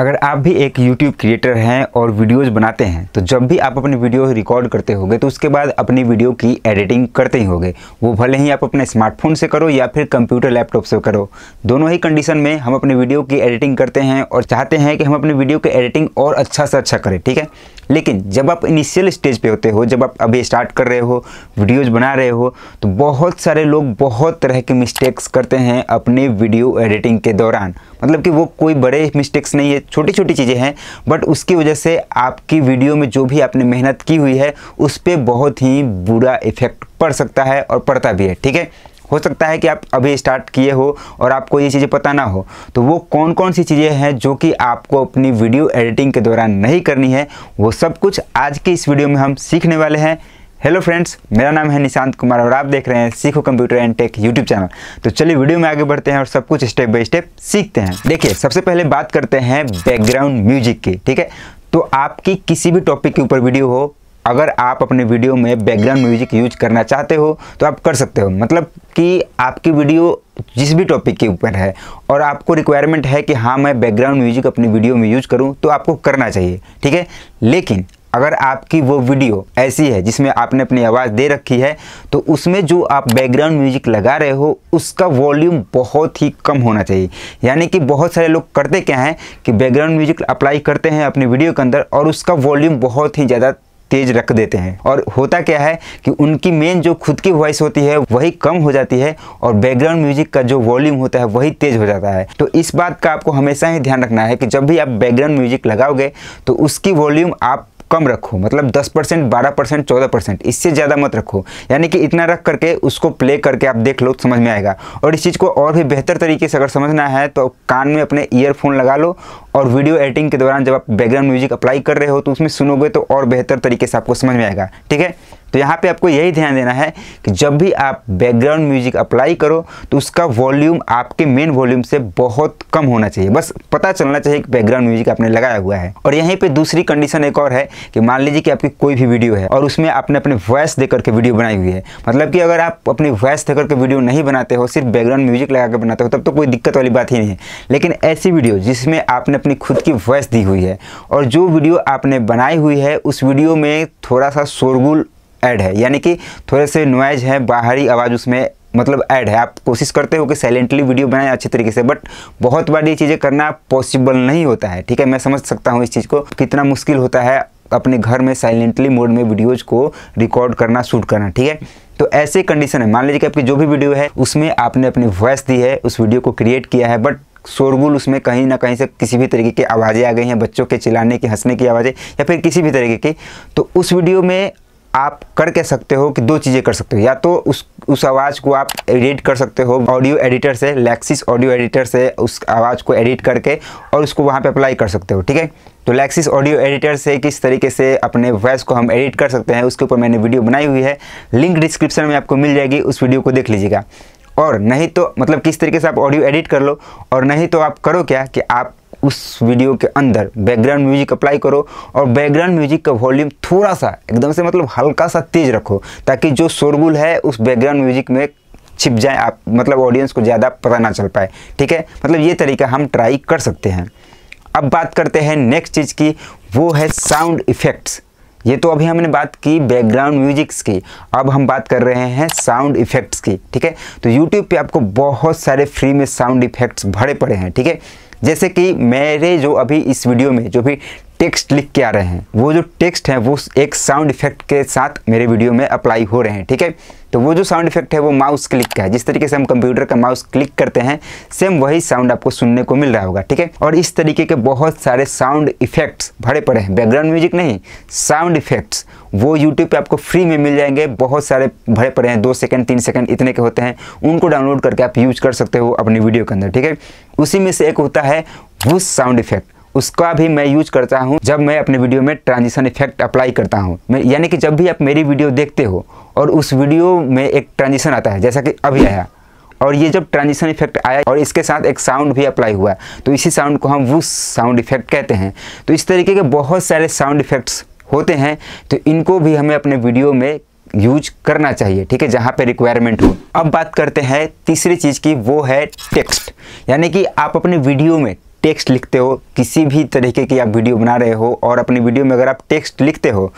अगर आप भी एक YouTube क्रिएटर हैं और वीडियोस बनाते हैं तो जब भी आप अपनी वीडियो रिकॉर्ड करते होंगे तो उसके बाद अपनी वीडियो की एडिटिंग करते ही होंगे वो भले ही आप अपने स्मार्टफोन से करो या फिर कंप्यूटर लैपटॉप से करो दोनों ही कंडीशन में हम अपनी वीडियो की एडिटिंग करते हैं और चाहते हैं कि हम अपनी वीडियो की एडिटिंग और अच्छा से अच्छा करें ठीक है लेकिन जब आप इनिशियल स्टेज पर होते हो जब आप अभी स्टार्ट कर रहे हो वीडियोज़ बना रहे हो तो बहुत सारे लोग बहुत तरह के मिस्टेक्स करते हैं अपने वीडियो एडिटिंग के दौरान मतलब कि वो कोई बड़े मिस्टेक्स नहीं है छोटी छोटी चीज़ें हैं बट उसकी वजह से आपकी वीडियो में जो भी आपने मेहनत की हुई है उस पर बहुत ही बुरा इफेक्ट पड़ सकता है और पड़ता भी है ठीक है हो सकता है कि आप अभी स्टार्ट किए हो और आपको ये चीज़ें पता ना हो तो वो कौन कौन सी चीज़ें हैं जो कि आपको अपनी वीडियो एडिटिंग के दौरान नहीं करनी है वो सब कुछ आज की इस वीडियो में हम सीखने वाले हैं हेलो फ्रेंड्स मेरा नाम है निशांत कुमार और आप देख रहे हैं Seekho computer and tech YouTube channel तो चलिए वीडियो में आगे बढ़ते हैं और सब कुछ स्टेप बाय स्टेप सीखते हैं देखिए सबसे पहले बात करते हैं बैकग्राउंड म्यूजिक की ठीक है तो आपकी किसी भी टॉपिक के ऊपर वीडियो हो अगर आप अपने वीडियो में बैकग्राउंड म्यूजिक यूज करना चाहते हो तो आप कर सकते हो मतलब कि आपकी वीडियो जिस भी टॉपिक के ऊपर है और आपको रिक्वायरमेंट है कि हाँ मैं बैकग्राउंड म्यूजिक अपनी वीडियो में यूज करूँ तो आपको करना चाहिए ठीक है लेकिन अगर आपकी वो वीडियो ऐसी है जिसमें आपने अपनी आवाज़ दे रखी है तो उसमें जो आप बैकग्राउंड म्यूजिक लगा रहे हो उसका वॉल्यूम बहुत ही कम होना चाहिए यानी कि बहुत सारे लोग करते क्या हैं कि बैकग्राउंड म्यूजिक अप्लाई करते हैं अपने वीडियो के अंदर और उसका वॉल्यूम बहुत ही ज़्यादा तेज रख देते हैं और होता क्या है कि उनकी मेन जो खुद की वॉइस होती है वही कम हो जाती है और बैकग्राउंड म्यूजिक का जो वॉल्यूम होता है वही तेज हो जाता है तो इस बात का आपको हमेशा ही ध्यान रखना है कि जब भी आप बैकग्राउंड म्यूजिक लगाओगे तो उसकी वॉल्यूम आप कम रखो मतलब 10 परसेंट बारह परसेंट चौदह परसेंट इससे ज़्यादा मत रखो यानी कि इतना रख करके उसको प्ले करके आप देख लो समझ में आएगा और इस चीज़ को और भी बेहतर तरीके से अगर समझना है तो कान में अपने ईयरफोन लगा लो और वीडियो एडिटिंग के दौरान जब आप बैकग्राउंड म्यूजिक अप्लाई कर रहे हो तो उसमें सुनोगे तो और बेहतर तरीके से आपको समझ में आएगा ठीक है तो यहाँ पे आपको यही ध्यान देना है कि जब भी आप बैकग्राउंड म्यूजिक अप्लाई करो तो उसका वॉल्यूम आपके मेन वॉल्यूम से बहुत कम होना चाहिए बस पता चलना चाहिए कि बैकग्राउंड म्यूजिक आपने लगाया हुआ है और यहीं पे दूसरी कंडीशन एक और है कि मान लीजिए कि आपकी कोई भी वीडियो है और उसमें आपने अपने वॉइस दे करके वीडियो बनाई हुई है मतलब कि अगर आप अपनी वॉइस दे करके वीडियो नहीं बनाते हो सिर्फ बैकग्राउंड म्यूजिक लगा कर बनाते हो तब तो कोई दिक्कत वाली बात ही नहीं है लेकिन ऐसी वीडियो जिसमें आपने अपनी खुद की वॉइस दी हुई है और जो वीडियो आपने बनाई हुई है उस वीडियो में थोड़ा सा शोरगुल ऐड है यानी कि थोड़े से नॉइज़ है बाहरी आवाज़ उसमें मतलब ऐड है आप कोशिश करते हो कि साइलेंटली वीडियो बनाएं अच्छे तरीके से बट बहुत बार ये चीज़ें करना पॉसिबल नहीं होता है ठीक है मैं समझ सकता हूँ इस चीज़ को कितना मुश्किल होता है अपने घर में साइलेंटली मोड में वीडियोज़ को रिकॉर्ड करना शूट करना ठीक है तो ऐसे कंडीशन है मान लीजिए कि आपकी जो भी वीडियो है उसमें आपने अपनी वॉइस दी है उस वीडियो को क्रिएट किया है बट शोरगुल उसमें कहीं ना कहीं से किसी भी तरीके की आवाज़ें आ गई हैं बच्चों के चिल्लाने की हंसने की आवाज़ें या फिर किसी भी तरीके की तो उस वीडियो में आप करके सकते हो कि दो चीज़ें कर सकते हो या तो उस उस आवाज़ को आप एडिट कर सकते हो ऑडियो एडिटर से लैक्सिस ऑडियो एडिटर से उस आवाज़ को एडिट करके और उसको वहाँ पे अप्लाई कर सकते हो ठीक है तो लैक्सिस ऑडियो एडिटर से किस तरीके से अपने वॉइस को हम एडिट कर सकते हैं उसके ऊपर मैंने वीडियो बनाई हुई है लिंक डिस्क्रिप्शन में आपको मिल जाएगी उस वीडियो को देख लीजिएगा और नहीं तो मतलब किस तरीके से आप ऑडियो एडिट कर लो और नहीं तो आप करो क्या कि आप उस वीडियो के अंदर बैकग्राउंड म्यूजिक अप्लाई करो और बैकग्राउंड म्यूजिक का वॉल्यूम थोड़ा सा एकदम से मतलब हल्का सा तेज़ रखो ताकि जो शोरगुल है उस बैकग्राउंड म्यूजिक में छिप जाए आप मतलब ऑडियंस को ज़्यादा पता ना चल पाए ठीक है मतलब ये तरीका हम ट्राई कर सकते हैं अब बात करते हैं नेक्स्ट चीज़ की वो है साउंड इफ़ेक्ट्स ये तो अभी हमने बात की बैकग्राउंड म्यूजिक्स की अब हम बात कर रहे हैं साउंड इफ़ेक्ट्स की ठीक है तो यूट्यूब पे आपको बहुत सारे फ्री में साउंड इफ़ेक्ट्स भरे पड़े हैं ठीक है जैसे कि मेरे जो अभी इस वीडियो में जो भी टेक्स्ट लिख के आ रहे हैं वो जो टेक्स्ट है वो एक साउंड इफेक्ट के साथ मेरे वीडियो में अप्लाई हो रहे हैं ठीक है तो वो जो साउंड इफेक्ट है वो माउस क्लिक का है जिस तरीके से हम कंप्यूटर का माउस क्लिक करते हैं सेम वही साउंड आपको सुनने को मिल रहा होगा ठीक है और इस तरीके के बहुत सारे साउंड इफेक्ट्स भरे पड़े हैं बैकग्राउंड म्यूजिक नहीं साउंड इफेक्ट्स वो यूट्यूब पे आपको फ्री में मिल जाएंगे बहुत सारे भरे पड़े हैं दो सेकंड तीन सेकंड इतने के होते हैं उनको डाउनलोड करके आप यूज कर सकते हो अपनी वीडियो के अंदर ठीक है उसी में से एक होता है वो साउंड इफेक्ट उसका भी मैं यूज करता हूँ जब मैं अपने वीडियो में ट्रांजिशन इफेक्ट अप्लाई करता हूँ यानी कि जब भी आप मेरी वीडियो देखते हो और उस वीडियो में एक ट्रांजिशन आता है जैसा कि अभी आया और ये जब ट्रांजिशन इफेक्ट आया और इसके साथ एक साउंड भी अप्लाई हुआ तो इसी साउंड को हम वो साउंड इफेक्ट कहते हैं तो इस तरीके के बहुत सारे साउंड इफेक्ट्स होते हैं तो इनको भी हमें अपने वीडियो में यूज करना चाहिए ठीक है जहाँ पे रिक्वायरमेंट हो अब बात करते हैं तीसरी चीज़ की वो है टेक्स्ट यानी कि आप अपने वीडियो में टेक्स्ट लिखते हो किसी भी तरीके की आप वीडियो बना रहे हो और अपनी वीडियो में अगर आप टेक्स्ट लिखते हो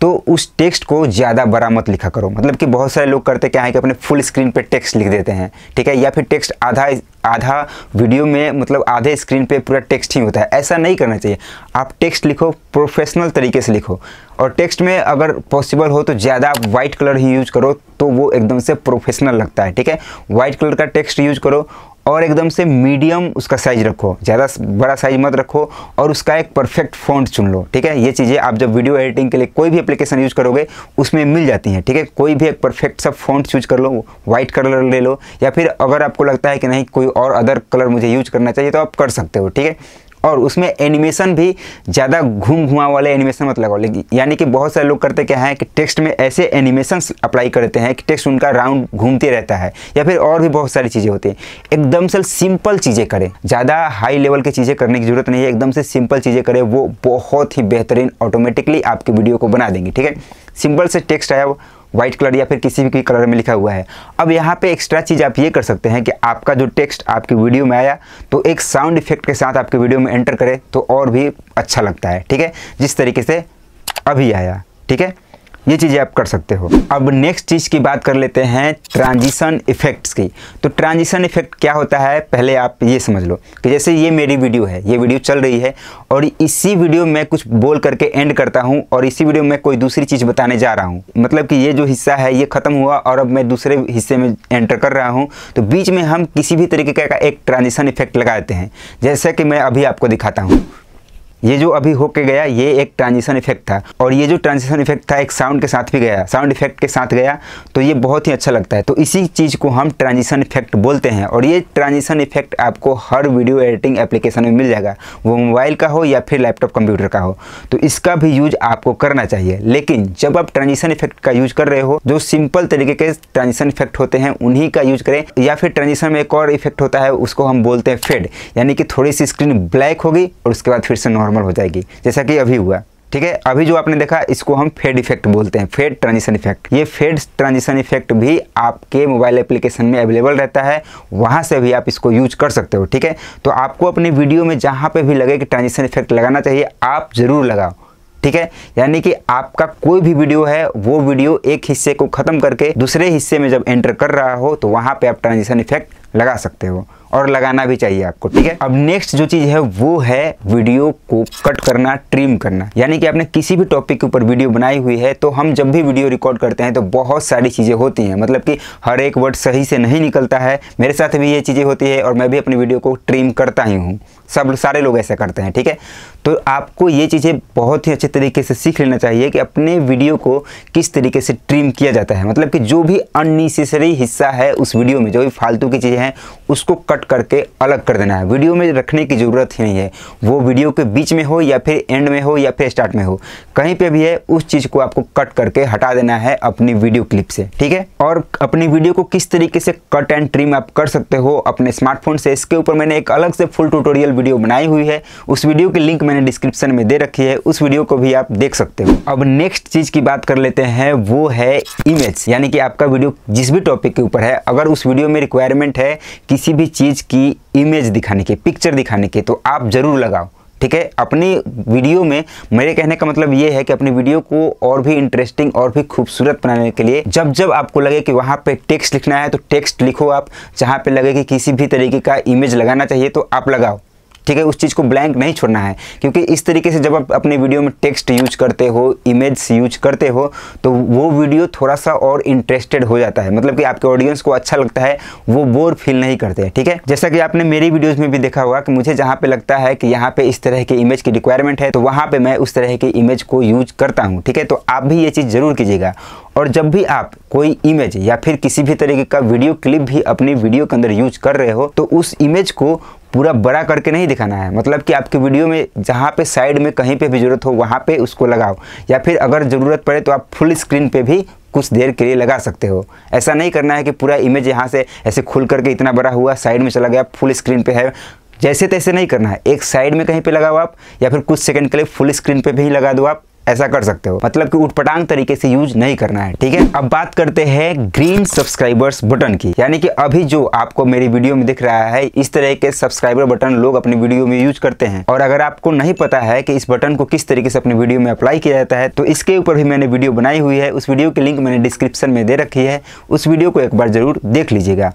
तो उस टेक्स्ट को ज़्यादा बड़ा मत लिखा करो मतलब कि बहुत सारे लोग करते क्या है कि अपने फुल स्क्रीन पे टेक्स्ट लिख देते हैं ठीक है या फिर टेक्स्ट आधा आधा वीडियो में मतलब आधे स्क्रीन पे पूरा टेक्स्ट ही होता है ऐसा नहीं करना चाहिए आप टेक्स्ट लिखो प्रोफेशनल तरीके से लिखो और टेक्स्ट में अगर पॉसिबल हो तो ज़्यादा आप कलर ही यूज करो तो वो एकदम से प्रोफेशनल लगता है ठीक है व्हाइट कलर का टेक्स्ट यूज करो और एकदम से मीडियम उसका साइज़ रखो ज़्यादा बड़ा साइज़ मत रखो और उसका एक परफेक्ट फ़ॉन्ट चुन लो ठीक है ये चीज़ें आप जब वीडियो एडिटिंग के लिए कोई भी एप्लीकेशन यूज़ करोगे उसमें मिल जाती हैं ठीक है कोई भी एक परफेक्ट सा फ़ॉन्ट चूज कर लो वाइट कलर ले लो या फिर अगर आपको लगता है कि नहीं कोई और अदर कलर मुझे यूज करना चाहिए तो आप कर सकते हो ठीक है और उसमें एनिमेशन भी ज़्यादा घूम घुमा वाले एनिमेशन मत लगाओ लेकिन यानी कि बहुत सारे लोग करते क्या है कि टेक्स्ट में ऐसे एनिमेशन अप्लाई करते हैं कि टेक्स्ट उनका राउंड घूमते रहता है या फिर और भी बहुत सारी चीज़ें होती हैं एकदम से सिंपल चीज़ें करें ज़्यादा हाई लेवल की चीज़ें करने की ज़रूरत नहीं है एकदम से सिंपल चीज़ें करें वो बहुत ही बेहतरीन ऑटोमेटिकली आपकी वीडियो को बना देंगी ठीक है सिंपल से टेक्स्ट आया वो व्हाइट कलर या फिर किसी भी कलर में लिखा हुआ है अब यहाँ पे एक्स्ट्रा चीज़ आप ये कर सकते हैं कि आपका जो टेक्स्ट आपकी वीडियो में आया तो एक साउंड इफेक्ट के साथ आपकी वीडियो में एंटर करें तो और भी अच्छा लगता है ठीक है जिस तरीके से अभी आया ठीक है ये चीज़ें आप कर सकते हो अब नेक्स्ट चीज़ की बात कर लेते हैं ट्रांजिशन इफेक्ट्स की तो ट्रांजिशन इफेक्ट क्या होता है पहले आप ये समझ लो कि जैसे ये मेरी वीडियो है ये वीडियो चल रही है और इसी वीडियो में कुछ बोल करके एंड करता हूँ और इसी वीडियो में कोई दूसरी चीज़ बताने जा रहा हूँ मतलब कि ये जो हिस्सा है ये ख़त्म हुआ और अब मैं दूसरे हिस्से में एंटर कर रहा हूँ तो बीच में हम किसी भी तरीके का एक ट्रांजिशन इफेक्ट लगा देते हैं जैसे कि मैं अभी आपको दिखाता हूँ ये जो अभी होके गया ये एक ट्रांजिशन इफेक्ट था और ये जो ट्रांजिशन इफेक्ट था एक साउंड के साथ भी गया साउंड इफेक्ट के साथ गया तो ये बहुत ही अच्छा लगता है तो इसी चीज़ को हम ट्रांजिशन इफेक्ट बोलते हैं और ये ट्रांजिशन इफेक्ट आपको हर वीडियो एडिटिंग एप्लीकेशन में मिल जाएगा वो मोबाइल का हो या फिर लैपटॉप कंप्यूटर का हो तो इसका भी यूज आपको करना चाहिए लेकिन जब आप ट्रांजिशन इफेक्ट का यूज कर रहे हो जो सिंपल तरीके के ट्रांजिशन इफेक्ट होते हैं उन्हीं का यूज करें या फिर ट्रांजिशन में एक और इफेक्ट होता है उसको हम बोलते हैं फेड यानी कि थोड़ी सी स्क्रीन ब्लैक होगी और उसके बाद फिर से नॉर्मल नॉर्मल हो जाएगी जैसा कि अभी हुआ ठीक है अभी जो आपने देखा इसको हम फेड इफेक्ट बोलते हैं फेड ट्रांजिशन इफेक्ट ये फेड ट्रांजिशन इफेक्ट भी आपके मोबाइल एप्लीकेशन में अवेलेबल रहता है वहाँ से भी आप इसको यूज कर सकते हो ठीक है तो आपको अपने वीडियो में जहाँ पे भी लगे कि ट्रांजिशन इफेक्ट लगाना चाहिए आप ज़रूर लगाओ ठीक है यानी कि आपका कोई भी वीडियो है वो वीडियो एक हिस्से को ख़त्म करके दूसरे हिस्से में जब एंटर कर रहा हो तो वहाँ पर आप ट्रांजिशन इफेक्ट लगा सकते हो और लगाना भी चाहिए आपको ठीक है अब नेक्स्ट जो चीज़ है वो है वीडियो को कट करना ट्रिम करना यानी कि आपने किसी भी टॉपिक के ऊपर वीडियो बनाई हुई है तो हम जब भी वीडियो रिकॉर्ड करते हैं तो बहुत सारी चीज़ें होती हैं मतलब कि हर एक वर्ड सही से नहीं निकलता है मेरे साथ भी ये चीज़ें होती है और मैं भी अपनी वीडियो को ट्रिम करता ही हूँ सब सारे लोग ऐसा करते हैं ठीक है तो आपको ये चीज़ें बहुत ही अच्छे तरीके से सीख लेना चाहिए कि अपने वीडियो को किस तरीके से ट्रिम किया जाता है मतलब कि जो भी अननेसेसरी हिस्सा है उस वीडियो में जो भी फालतू की चीज़ें हैं उसको कट करके अलग कर देना है वीडियो में रखने की ज़रूरत ही नहीं है वो वीडियो के बीच में हो या फिर एंड में हो या फिर स्टार्ट में हो कहीं पे भी है उस चीज़ को आपको कट करके हटा देना है अपनी वीडियो क्लिप से ठीक है और अपनी वीडियो को किस तरीके से कट एंड ट्रिम आप कर सकते हो अपने स्मार्टफोन से इसके ऊपर मैंने एक अलग से फुल ट्यूटोरियल वीडियो बनाई हुई है उस वीडियो की लिंक मैंने डिस्क्रिप्शन में दे रखी है उस वीडियो को भी आप देख सकते हो अब नेक्स्ट चीज़ की बात कर लेते हैं वो है इमेज यानी कि आपका वीडियो जिस भी टॉपिक के ऊपर है अगर उस वीडियो में रिक्वायरमेंट है किसी भी चीज़ की इमेज दिखाने की पिक्चर दिखाने की तो आप ज़रूर लगाओ ठीक है अपनी वीडियो में मेरे कहने का मतलब ये है कि अपनी वीडियो को और भी इंटरेस्टिंग और भी खूबसूरत बनाने के लिए जब जब आपको लगे कि वहाँ पे टेक्स्ट लिखना है तो टेक्स्ट लिखो आप जहाँ पे लगे कि किसी भी तरीके का इमेज लगाना चाहिए तो आप लगाओ ठीक है उस चीज़ को ब्लैंक नहीं छोड़ना है क्योंकि इस तरीके से जब आप अपने वीडियो में टेक्स्ट यूज करते हो इमेज यूज करते हो तो वो वीडियो थोड़ा सा और इंटरेस्टेड हो जाता है मतलब कि आपके ऑडियंस को अच्छा लगता है वो बोर फील नहीं करते ठीक है जैसा कि आपने मेरी वीडियोज़ में भी देखा होगा कि मुझे जहाँ पर लगता है कि यहाँ पर इस तरह की इमेज की रिक्वायरमेंट है तो वहाँ पर मैं उस तरह की इमेज को यूज करता हूँ ठीक है तो आप भी ये चीज़ ज़रूर कीजिएगा और जब भी आप कोई इमेज या फिर किसी भी तरीके का वीडियो क्लिप भी अपनी वीडियो के अंदर यूज कर रहे हो तो उस इमेज को पूरा बड़ा करके नहीं दिखाना है मतलब कि आपके वीडियो में जहाँ पे साइड में कहीं पे भी ज़रूरत हो वहाँ पे उसको लगाओ या फिर अगर ज़रूरत पड़े तो आप फुल स्क्रीन पे भी कुछ देर के लिए लगा सकते हो ऐसा नहीं करना है कि पूरा इमेज यहाँ से ऐसे खुल करके इतना बड़ा हुआ साइड में चला गया फुल स्क्रीन पर है जैसे तैसे नहीं करना है एक साइड में कहीं पर लगाओ आप या फिर कुछ सेकेंड के लिए फुल स्क्रीन पर भी लगा दो आप ऐसा कर सकते हो मतलब कि उठपटांग तरीके से यूज नहीं करना है ठीक है अब बात करते हैं ग्रीन सब्सक्राइबर्स बटन की यानी कि अभी जो आपको मेरी वीडियो में दिख रहा है इस तरह के सब्सक्राइबर बटन लोग अपनी वीडियो में यूज करते हैं और अगर आपको नहीं पता है कि इस बटन को किस तरीके से अपनी वीडियो में अप्लाई किया जाता है तो इसके ऊपर भी मैंने वीडियो बनाई हुई है उस वीडियो की लिंक मैंने डिस्क्रिप्शन में दे रखी है उस वीडियो को एक बार जरूर देख लीजिएगा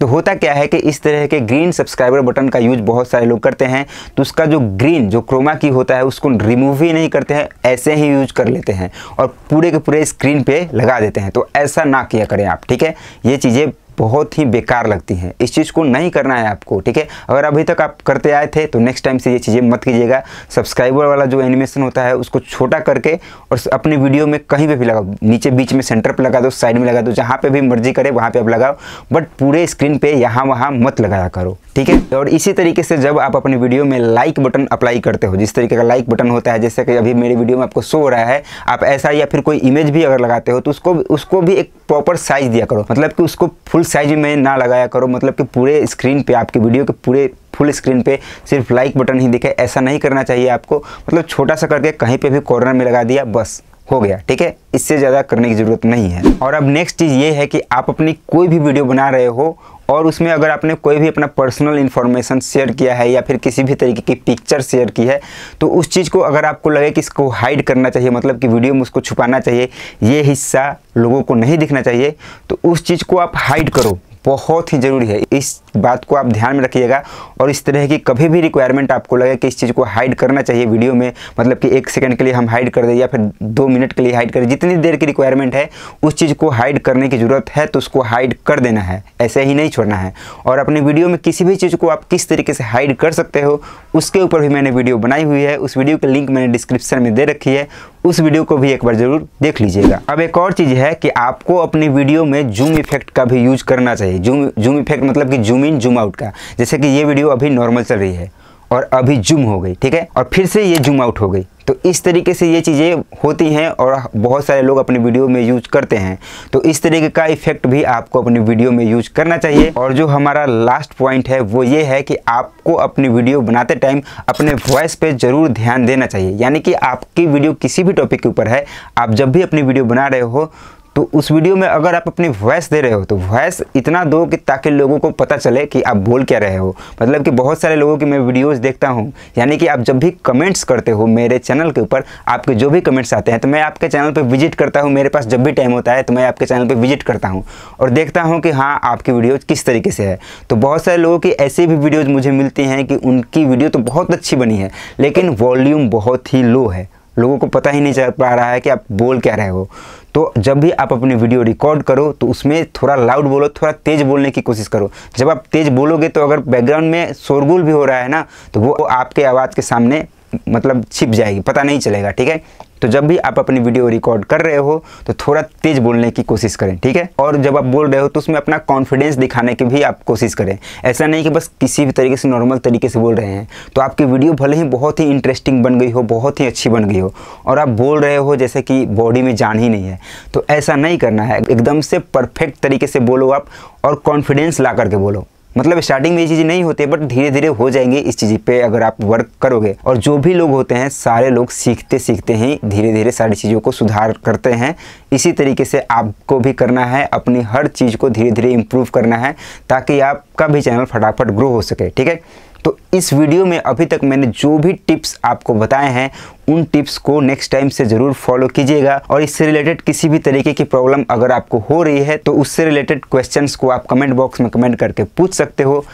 तो होता क्या है कि इस तरह के ग्रीन सब्सक्राइबर बटन का यूज बहुत सारे लोग करते हैं तो उसका जो ग्रीन जो क्रोमा की होता है उसको रिमूव ही नहीं करते हैं ऐसे ही यूज कर लेते हैं और पूरे के पूरे स्क्रीन पे लगा देते हैं तो ऐसा ना किया करें आप ठीक है ये चीज़ें बहुत ही बेकार लगती हैं इस चीज़ को नहीं करना है आपको ठीक है अगर अभी तक आप करते आए थे तो नेक्स्ट टाइम से ये चीज़ें मत कीजिएगा सब्सक्राइबर वाला जो एनिमेशन होता है उसको छोटा करके और अपनी वीडियो में कहीं पर भी लगाओ नीचे बीच में सेंटर पर लगा दो साइड में लगा दो जहाँ पर भी मर्जी करे वहाँ पर आप लगाओ बट पूरे स्क्रीन पर यहाँ वहाँ मत लगाया करो ठीक है और इसी तरीके से जब आप अपने वीडियो में लाइक बटन अप्लाई करते हो जिस तरीके का लाइक बटन होता है जैसे कि अभी मेरे वीडियो में आपको शो हो रहा है आप ऐसा या फिर कोई इमेज भी अगर लगाते हो तो उसको उसको भी एक प्रॉपर साइज दिया करो मतलब कि उसको फुल साइज में ना लगाया करो मतलब कि पूरे स्क्रीन पर आपके वीडियो के पूरे फुल स्क्रीन पे सिर्फ लाइक बटन ही दिखे ऐसा नहीं करना चाहिए आपको मतलब छोटा सा करके कहीं पे भी कॉर्नर में लगा दिया बस हो गया ठीक है इससे ज़्यादा करने की ज़रूरत नहीं है और अब नेक्स्ट चीज़ ये है कि आप अपनी कोई भी वीडियो बना रहे हो और उसमें अगर आपने कोई भी अपना पर्सनल इन्फॉर्मेशन शेयर किया है या फिर किसी भी तरीके की पिक्चर शेयर की है तो उस चीज़ को अगर आपको लगे कि इसको हाइड करना चाहिए मतलब कि वीडियो में उसको छुपाना चाहिए ये हिस्सा लोगों को नहीं दिखना चाहिए तो उस चीज़ को आप हाइड करो बहुत ही ज़रूरी है इस बात को आप ध्यान में रखिएगा और इस तरह की कभी भी रिक्वायरमेंट आपको लगे कि इस चीज़ को हाइड करना चाहिए वीडियो में मतलब कि एक सेकंड के लिए हम हाइड कर दें या फिर दो मिनट के लिए हाइड करें जितनी देर की रिक्वायरमेंट है उस चीज़ को हाइड करने की ज़रूरत है तो उसको हाइड कर देना है ऐसे ही नहीं छोड़ना है और अपने वीडियो में किसी भी चीज़ को आप किस तरीके से हाइड कर सकते हो उसके ऊपर भी मैंने वीडियो बनाई हुई है उस वीडियो का लिंक मैंने डिस्क्रिप्शन में दे रखी है उस वीडियो को भी एक बार ज़रूर देख लीजिएगा अब एक और चीज़ है कि आपको अपनी वीडियो में जूम इफेक्ट का भी यूज करना चाहिए है जूम जूम इफेक्ट मतलब कि जूम इन जूम आउट का जैसे कि ये वीडियो अभी नॉर्मल चल रही है और अभी जूम हो गई ठीक है और फिर से ये जूम आउट हो गई तो इस तरीके से ये चीज़ें होती हैं और बहुत सारे लोग अपने वीडियो में यूज करते हैं तो इस तरीके का इफेक्ट भी आपको अपने वीडियो में यूज करना चाहिए और जो हमारा लास्ट पॉइंट है वो ये है कि आपको अपनी वीडियो बनाते टाइम अपने वॉइस पे ज़रूर ध्यान देना चाहिए यानी कि आपकी वीडियो किसी भी टॉपिक के ऊपर है आप जब भी अपनी वीडियो बना रहे हो तो उस वीडियो में अगर आप अपनी वॉइस दे रहे हो तो वॉइस इतना दो कि ताकि लोगों को पता चले कि आप बोल क्या रहे हो मतलब कि बहुत सारे लोगों की मैं वीडियोस देखता हूँ यानी कि आप जब भी कमेंट्स करते हो मेरे चैनल के ऊपर आपके जो भी कमेंट्स आते हैं तो मैं आपके चैनल पर विजिट करता हूँ मेरे पास जब भी टाइम होता है तो मैं आपके चैनल पर विजिट करता हूँ और देखता हूँ कि हाँ आपकी वीडियोज़ किस तरीके से है तो बहुत सारे लोगों की ऐसी भी वीडियोज़ मुझे मिलती हैं कि उनकी वीडियो तो बहुत अच्छी बनी है लेकिन वॉल्यूम बहुत ही लो है लोगों को पता ही नहीं चल पा रहा है कि आप बोल क्या रहे हो तो जब भी आप अपनी वीडियो रिकॉर्ड करो तो उसमें थोड़ा लाउड बोलो थोड़ा तेज़ बोलने की कोशिश करो जब आप तेज़ बोलोगे तो अगर बैकग्राउंड में शोरगुल भी हो रहा है ना तो वो आपके आवाज़ के सामने मतलब छिप जाएगी पता नहीं चलेगा ठीक है तो जब भी आप अपनी वीडियो रिकॉर्ड कर रहे हो तो थोड़ा तेज बोलने की कोशिश करें ठीक है और जब आप बोल रहे हो तो उसमें अपना कॉन्फिडेंस दिखाने की भी आप कोशिश करें ऐसा नहीं कि बस किसी भी तरीके से नॉर्मल तरीके से बोल रहे हैं तो आपकी वीडियो भले ही बहुत ही इंटरेस्टिंग बन गई हो बहुत ही अच्छी बन गई हो और आप बोल रहे हो जैसे कि बॉडी में जान ही नहीं है तो ऐसा नहीं करना है एकदम से परफेक्ट तरीके से बोलो आप और कॉन्फिडेंस ला करके बोलो मतलब स्टार्टिंग में ये चीज़ें नहीं होती बट धीरे धीरे हो जाएंगे इस चीज़ पे अगर आप वर्क करोगे और जो भी लोग होते हैं सारे लोग सीखते सीखते ही धीरे धीरे सारी चीज़ों को सुधार करते हैं इसी तरीके से आपको भी करना है अपनी हर चीज़ को धीरे धीरे इम्प्रूव करना है ताकि आपका भी चैनल फटाफट ग्रो हो सके ठीक है तो इस वीडियो में अभी तक मैंने जो भी टिप्स आपको बताए हैं उन टिप्स को नेक्स्ट टाइम से ज़रूर फॉलो कीजिएगा और इससे रिलेटेड किसी भी तरीके की प्रॉब्लम अगर आपको हो रही है तो उससे रिलेटेड क्वेश्चंस को आप कमेंट बॉक्स में कमेंट करके पूछ सकते हो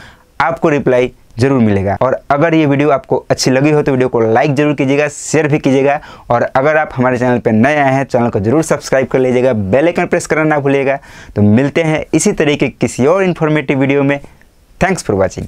आपको रिप्लाई जरूर मिलेगा और अगर ये वीडियो आपको अच्छी लगी हो तो वीडियो को लाइक जरूर कीजिएगा शेयर भी कीजिएगा और अगर आप हमारे चैनल पर नए आए हैं चैनल को जरूर सब्सक्राइब कर लीजिएगा बेल आइकन प्रेस करना ना भूलिएगा तो मिलते हैं इसी तरीके किसी और इन्फॉर्मेटिव वीडियो में थैंक्स फॉर वॉचिंग